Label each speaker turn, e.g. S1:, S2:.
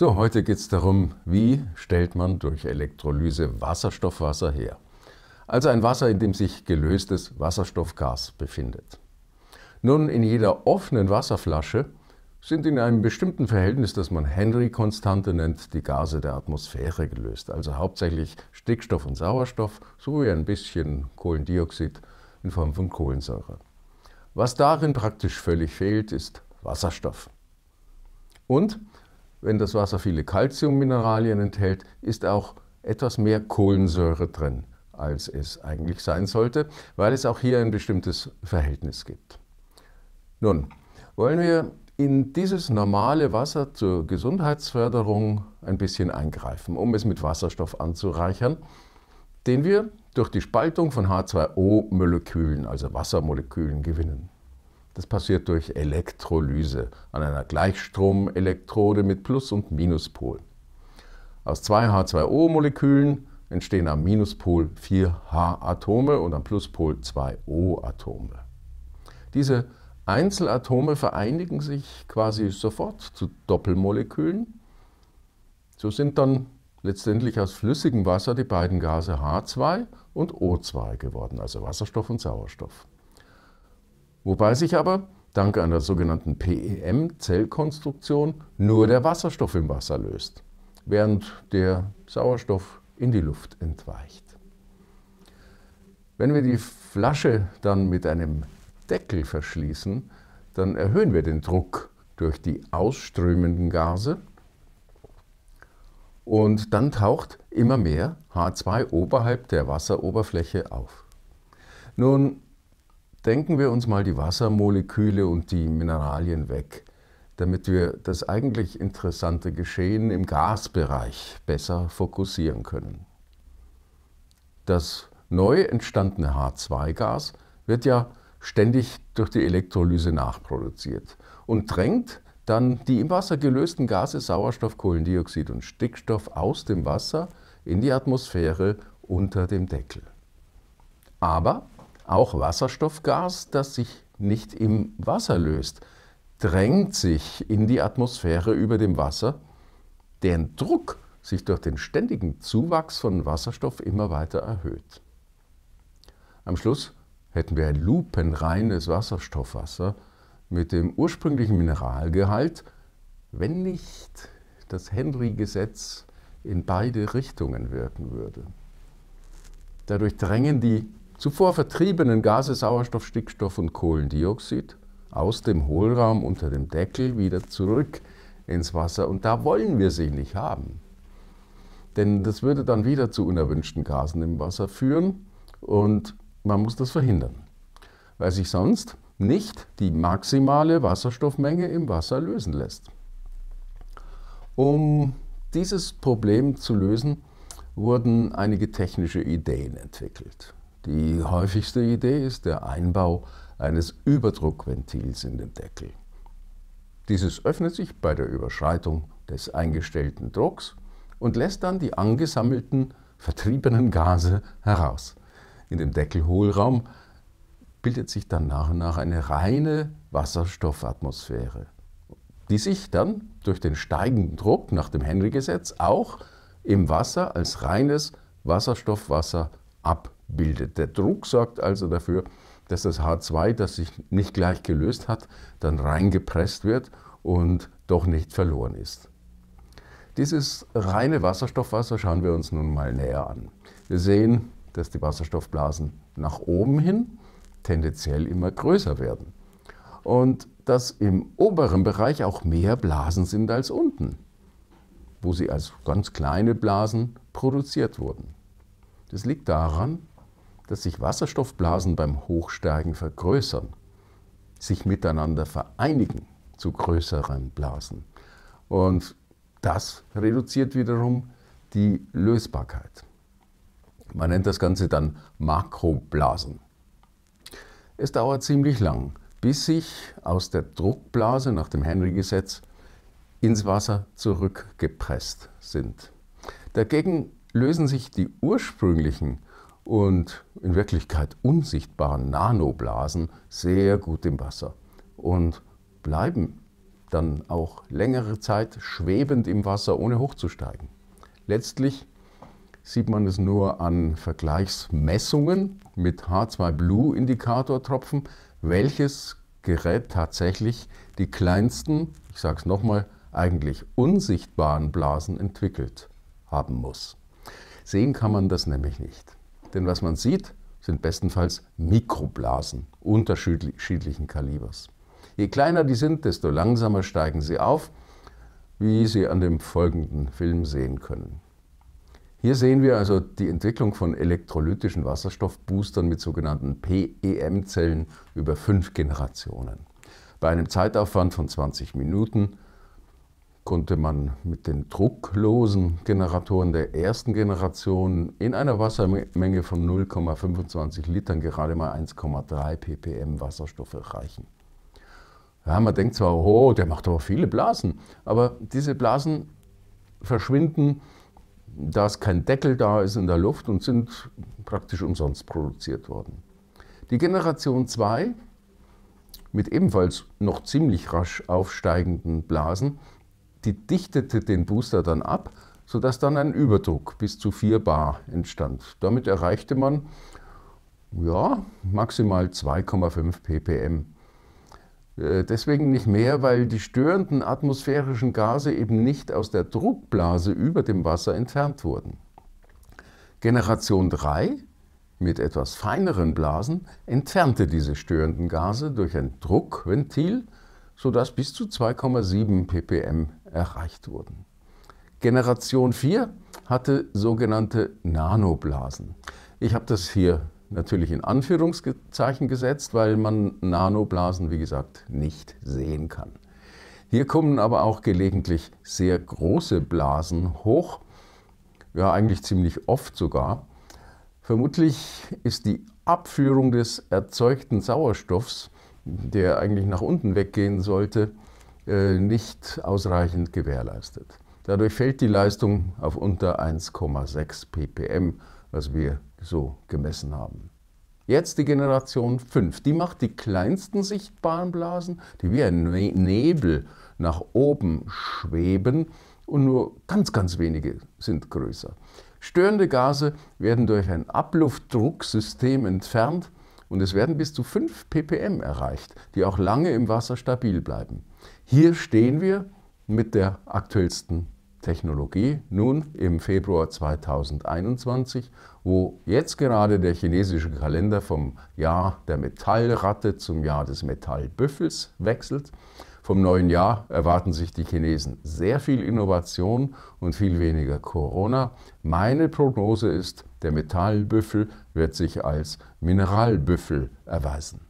S1: So, heute geht es darum, wie stellt man durch Elektrolyse Wasserstoffwasser her? Also ein Wasser, in dem sich gelöstes Wasserstoffgas befindet. Nun, in jeder offenen Wasserflasche sind in einem bestimmten Verhältnis, das man Henry-Konstante nennt, die Gase der Atmosphäre gelöst. Also hauptsächlich Stickstoff und Sauerstoff sowie ein bisschen Kohlendioxid in Form von Kohlensäure. Was darin praktisch völlig fehlt, ist Wasserstoff. Und wenn das Wasser viele Kalziummineralien enthält, ist auch etwas mehr Kohlensäure drin, als es eigentlich sein sollte, weil es auch hier ein bestimmtes Verhältnis gibt. Nun, wollen wir in dieses normale Wasser zur Gesundheitsförderung ein bisschen eingreifen, um es mit Wasserstoff anzureichern, den wir durch die Spaltung von H2O-Molekülen, also Wassermolekülen, gewinnen. Das passiert durch Elektrolyse an einer Gleichstromelektrode mit Plus- und Minuspol. Aus zwei H2O-Molekülen entstehen am Minuspol vier H-Atome und am Pluspol zwei O-Atome. Diese Einzelatome vereinigen sich quasi sofort zu Doppelmolekülen. So sind dann letztendlich aus flüssigem Wasser die beiden Gase H2 und O2 geworden, also Wasserstoff und Sauerstoff. Wobei sich aber dank einer sogenannten PEM-Zellkonstruktion nur der Wasserstoff im Wasser löst, während der Sauerstoff in die Luft entweicht. Wenn wir die Flasche dann mit einem Deckel verschließen, dann erhöhen wir den Druck durch die ausströmenden Gase und dann taucht immer mehr H2 oberhalb der Wasseroberfläche auf. Nun denken wir uns mal die Wassermoleküle und die Mineralien weg, damit wir das eigentlich interessante Geschehen im Gasbereich besser fokussieren können. Das neu entstandene H2-Gas wird ja ständig durch die Elektrolyse nachproduziert und drängt dann die im Wasser gelösten Gase Sauerstoff, Kohlendioxid und Stickstoff aus dem Wasser in die Atmosphäre unter dem Deckel. Aber auch Wasserstoffgas, das sich nicht im Wasser löst, drängt sich in die Atmosphäre über dem Wasser, deren Druck sich durch den ständigen Zuwachs von Wasserstoff immer weiter erhöht. Am Schluss hätten wir ein lupenreines Wasserstoffwasser mit dem ursprünglichen Mineralgehalt, wenn nicht das Henry-Gesetz in beide Richtungen wirken würde. Dadurch drängen die zuvor vertriebenen Gase Sauerstoff, Stickstoff und Kohlendioxid aus dem Hohlraum unter dem Deckel wieder zurück ins Wasser. Und da wollen wir sie nicht haben. Denn das würde dann wieder zu unerwünschten Gasen im Wasser führen und man muss das verhindern, weil sich sonst nicht die maximale Wasserstoffmenge im Wasser lösen lässt. Um dieses Problem zu lösen, wurden einige technische Ideen entwickelt. Die häufigste Idee ist der Einbau eines Überdruckventils in den Deckel. Dieses öffnet sich bei der Überschreitung des eingestellten Drucks und lässt dann die angesammelten, vertriebenen Gase heraus. In dem Deckelhohlraum bildet sich dann nach und nach eine reine Wasserstoffatmosphäre, die sich dann durch den steigenden Druck nach dem Henry-Gesetz auch im Wasser als reines Wasserstoffwasser abbildet bildet. Der Druck sorgt also dafür, dass das H2, das sich nicht gleich gelöst hat, dann reingepresst wird und doch nicht verloren ist. Dieses reine Wasserstoffwasser schauen wir uns nun mal näher an. Wir sehen, dass die Wasserstoffblasen nach oben hin tendenziell immer größer werden und dass im oberen Bereich auch mehr Blasen sind als unten, wo sie als ganz kleine Blasen produziert wurden. Das liegt daran, dass sich Wasserstoffblasen beim Hochsteigen vergrößern, sich miteinander vereinigen zu größeren Blasen. Und das reduziert wiederum die Lösbarkeit. Man nennt das Ganze dann Makroblasen. Es dauert ziemlich lang, bis sich aus der Druckblase nach dem Henry-Gesetz ins Wasser zurückgepresst sind. Dagegen lösen sich die ursprünglichen und in Wirklichkeit unsichtbaren Nanoblasen sehr gut im Wasser und bleiben dann auch längere Zeit schwebend im Wasser, ohne hochzusteigen. Letztlich sieht man es nur an Vergleichsmessungen mit H2 Blue Indikatortropfen, welches Gerät tatsächlich die kleinsten, ich sage es nochmal, eigentlich unsichtbaren Blasen entwickelt haben muss. Sehen kann man das nämlich nicht. Denn was man sieht, sind bestenfalls Mikroblasen unterschiedlichen Kalibers. Je kleiner die sind, desto langsamer steigen sie auf, wie Sie an dem folgenden Film sehen können. Hier sehen wir also die Entwicklung von elektrolytischen Wasserstoffboostern mit sogenannten PEM-Zellen über fünf Generationen. Bei einem Zeitaufwand von 20 Minuten konnte man mit den drucklosen Generatoren der ersten Generation in einer Wassermenge von 0,25 Litern gerade mal 1,3 ppm Wasserstoff erreichen. Ja, man denkt zwar, oh, der macht aber viele Blasen, aber diese Blasen verschwinden, da es kein Deckel da ist in der Luft und sind praktisch umsonst produziert worden. Die Generation 2 mit ebenfalls noch ziemlich rasch aufsteigenden Blasen die dichtete den Booster dann ab, sodass dann ein Überdruck bis zu 4 bar entstand. Damit erreichte man ja, maximal 2,5 ppm. Äh, deswegen nicht mehr, weil die störenden atmosphärischen Gase eben nicht aus der Druckblase über dem Wasser entfernt wurden. Generation 3 mit etwas feineren Blasen entfernte diese störenden Gase durch ein Druckventil, sodass bis zu 2,7 ppm erreicht wurden. Generation 4 hatte sogenannte Nanoblasen. Ich habe das hier natürlich in Anführungszeichen gesetzt, weil man Nanoblasen, wie gesagt, nicht sehen kann. Hier kommen aber auch gelegentlich sehr große Blasen hoch, ja eigentlich ziemlich oft sogar. Vermutlich ist die Abführung des erzeugten Sauerstoffs, der eigentlich nach unten weggehen sollte, äh, nicht ausreichend gewährleistet. Dadurch fällt die Leistung auf unter 1,6 ppm, was wir so gemessen haben. Jetzt die Generation 5. Die macht die kleinsten sichtbaren Blasen, die wie ein ne-, Nebel nach oben schweben und nur ganz, ganz wenige sind größer. Störende Gase werden durch ein Abluftdrucksystem entfernt und es werden bis zu 5 ppm erreicht, die auch lange im Wasser stabil bleiben. Hier stehen wir mit der aktuellsten Technologie nun im Februar 2021, wo jetzt gerade der chinesische Kalender vom Jahr der Metallratte zum Jahr des Metallbüffels wechselt. Vom neuen Jahr erwarten sich die Chinesen sehr viel Innovation und viel weniger Corona. Meine Prognose ist, der Metallbüffel wird sich als Mineralbüffel erweisen.